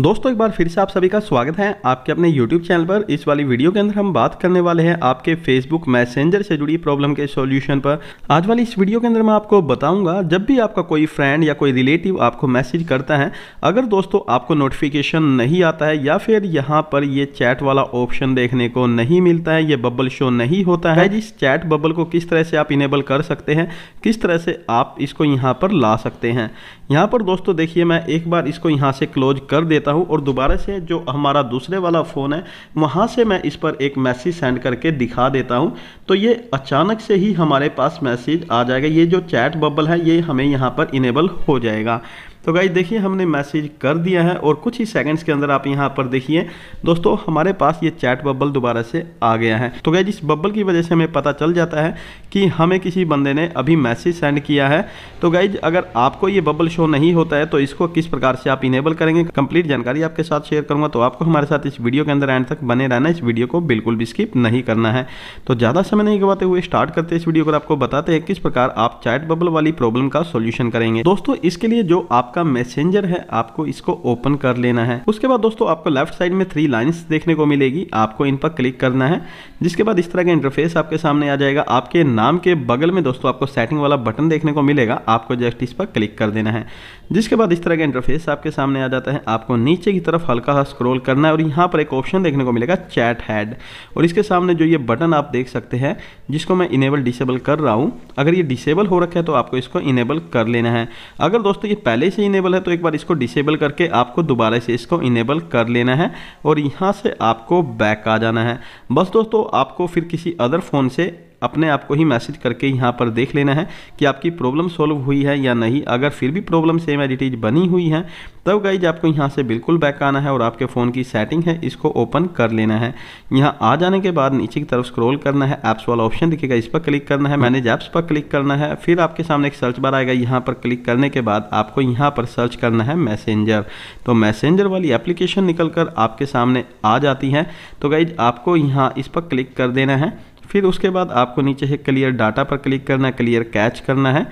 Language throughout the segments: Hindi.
दोस्तों एक बार फिर से आप सभी का स्वागत है आपके अपने YouTube चैनल पर इस वाली वीडियो के अंदर हम बात करने वाले हैं आपके Facebook मैसेंजर से जुड़ी प्रॉब्लम के सॉल्यूशन पर आज वाली इस वीडियो के अंदर मैं आपको बताऊंगा जब भी आपका कोई फ्रेंड या कोई रिलेटिव आपको मैसेज करता है अगर दोस्तों आपको नोटिफिकेशन नहीं आता है या फिर यहाँ पर ये चैट वाला ऑप्शन देखने को नहीं मिलता है ये बबल शो नहीं होता है जिस चैट बबल को किस तरह से आप इनेबल कर सकते हैं किस तरह से आप इसको यहाँ पर ला सकते हैं यहाँ पर दोस्तों देखिए मैं एक बार इसको यहाँ से क्लोज कर देता देता हूँ और दोबारा से जो हमारा दूसरे वाला फ़ोन है वहाँ से मैं इस पर एक मैसेज सेंड करके दिखा देता हूँ तो ये अचानक से ही हमारे पास मैसेज आ जाएगा ये जो चैट बबल है ये हमें यहाँ पर इनेबल हो जाएगा तो गाइज देखिए हमने मैसेज कर दिया है और कुछ ही सेकंड्स के अंदर आप यहाँ पर देखिए दोस्तों हमारे पास ये चैट बबल दोबारा से आ गया है तो गाइज इस बबल की वजह से हमें पता चल जाता है कि हमें किसी बंदे ने अभी मैसेज सेंड किया है तो गाइज अगर आपको ये बबल शो नहीं होता है तो इसको किस प्रकार से आप इनेबल करेंगे कंप्लीट जानकारी आपके साथ शेयर करूंगा तो आपको हमारे साथ इस वीडियो के अंदर एंड तक बने रहना इस वीडियो को बिल्कुल भी स्किप नहीं करना है तो ज़्यादा समय नहीं गवाते हुए स्टार्ट करते हैं इस वीडियो को आपको बताते हैं किस प्रकार आप चैट बबल वाली प्रॉब्लम का सोल्यूशन करेंगे दोस्तों इसके लिए जो आपका आपका मैसेंजर है आपको इसको ओपन कर लेना है उसके बाद दोस्तों आपको लेफ्ट साइड में थ्री लाइन्स देखने को मिलेगी आपको इन पर क्लिक करना है जिसके बाद इस तरह का इंटरफेस आपके सामने आ जाएगा आपके नाम के बगल में दोस्तों आपको सेटिंग वाला बटन देखने को मिलेगा आपको जस्ट इस पर क्लिक कर देना है जिसके बाद इस तरह का इंटरफेस आपके सामने आ जाता है आपको नीचे की तरफ हल्का सा स्क्रोल करना है और यहाँ पर एक ऑप्शन देखने को मिलेगा चैट हैड और इसके सामने जो ये बटन आप देख सकते हैं जिसको मैं इनेबल डिसेबल कर रहा हूँ अगर ये डिसेबल हो रखा है तो आपको इसको इनेबल कर लेना है अगर दोस्तों ये पहले से इनेबल है तो एक बार इसको डिसेबल करके आपको दोबारा से इसको इनेबल कर लेना है और यहाँ से आपको बैक आ जाना है बस दोस्तों आपको फिर किसी अदर फ़ोन से अपने आप को ही मैसेज करके यहाँ पर देख लेना है कि आपकी प्रॉब्लम सॉल्व हुई है या नहीं अगर फिर भी प्रॉब्लम सेम एडिटीज बनी हुई है तब गाइज आपको यहाँ से बिल्कुल बैक आना है और आपके फ़ोन की सेटिंग है इसको ओपन कर लेना है यहाँ आ जाने के बाद नीचे की तरफ स्क्रॉल करना है ऐप्स वाला ऑप्शन दिखेगा इस पर क्लिक करना है मैनेज ऐप्स पर क्लिक करना है फिर आपके सामने एक सर्च बार आएगा यहाँ पर क्लिक करने के बाद आपको यहाँ पर सर्च करना है मैसेंजर तो मैसेंजर वाली एप्लीकेशन निकल कर आपके सामने आ जाती है तो गाइज आपको यहाँ इस पर क्लिक कर देना है फिर उसके बाद आपको नीचे है क्लियर डाटा पर क्लिक करना है क्लियर कैच करना है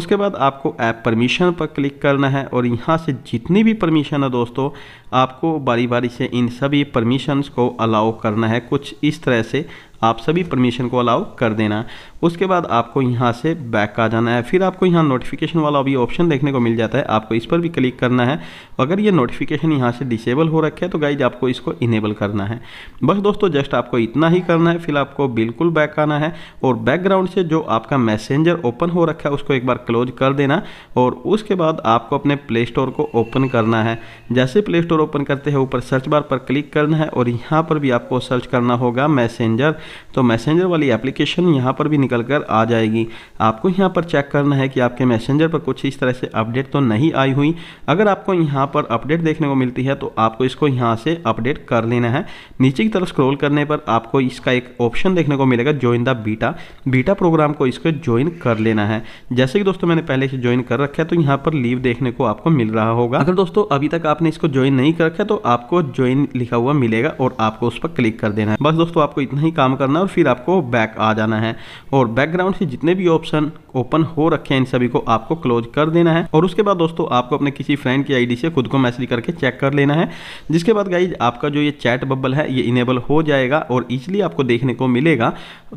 उसके बाद आपको ऐप परमिशन पर क्लिक करना है और यहाँ से जितनी भी परमिशन है दोस्तों आपको बारी बारी से इन सभी परमिशंस को अलाउ करना है कुछ इस तरह से आप सभी परमिशन को अलाउ कर देना उसके बाद आपको यहाँ से बैक आ जाना है फिर आपको यहाँ नोटिफिकेशन वाला भी ऑप्शन देखने को मिल जाता है आपको इस पर भी क्लिक करना है अगर ये नोटिफिकेशन यहाँ से डिसेबल हो रखे है तो गाइज आपको इसको इनेबल करना है बस दोस्तों जस्ट आपको इतना ही करना है फिर आपको बिल्कुल बैक आना है और बैकग्राउंड से जो आपका मैसेंजर ओपन हो रखा है उसको एक बार क्लोज कर देना और उसके बाद आपको अपने प्ले स्टोर को ओपन करना है जैसे प्ले स्टोर ओपन करते हैं ऊपर सर्च बार पर क्लिक करना है और यहाँ पर भी आपको सर्च करना होगा मैसेंजर तो मैसेंजर वाली एप्लीकेशन यहाँ पर भी निकल कर आ जाएगी आपको यहाँ पर चेक करना है कि आपके मैसेंजर पर कुछ इस तरह से अपडेट तो नहीं आई हुई अगर आपको यहाँ पर अपडेट देखने को मिलती है तो आपको इसको यहाँ से अपडेट कर लेना है नीचे की तरफ स्क्रोल करने पर आपको इसका एक ऑप्शन देखने को मिलेगा join the beta beta program को इसको ज्वाइन कर लेना है जैसे कि दोस्तों मैंने पहले से ज्वाइन कर रखा है तो यहाँ पर लीव देखने को आपको मिल रहा होगा अगर दोस्तों अभी तक आपने इसको ज्वाइन नहीं कर रखा है तो आपको ज्वाइन लिखा हुआ मिलेगा और आपको उस पर क्लिक कर देना है बस दोस्तों आपको इतना ही काम करना है और फिर आपको बैक आ जाना है और बैकग्राउंड से जितने भी ऑप्शन ओपन हो रखे हैं इन सभी को आपको क्लोज कर देना है और उसके बाद दोस्तों आपको अपने किसी फ्रेंड की आईडी से खुद को मैसेज करके चेक कर लेना है जिसके बाद गाइज आपका जो ये चैट बबल है ये इनेबल हो जाएगा और इजली आपको देखने को मिलेगा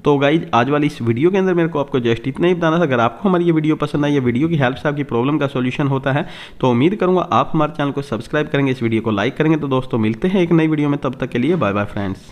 तो गाइज आज वाली इस वीडियो के अंदर मेरे को आपको जस्ट इतना ही बताना था अगर आपको हमारी ये वीडियो पसंद आई ये वीडियो की हेल्प से आपकी प्रॉब्लम का सोल्यूशन होता है तो उम्मीद करूँगा आप हमारे चैनल को सब्सक्राइब करेंगे इस वीडियो को लाइक करेंगे तो दोस्तों मिलते हैं एक नई वीडियो में तब तक के लिए बाय बाय फ्रेंड्स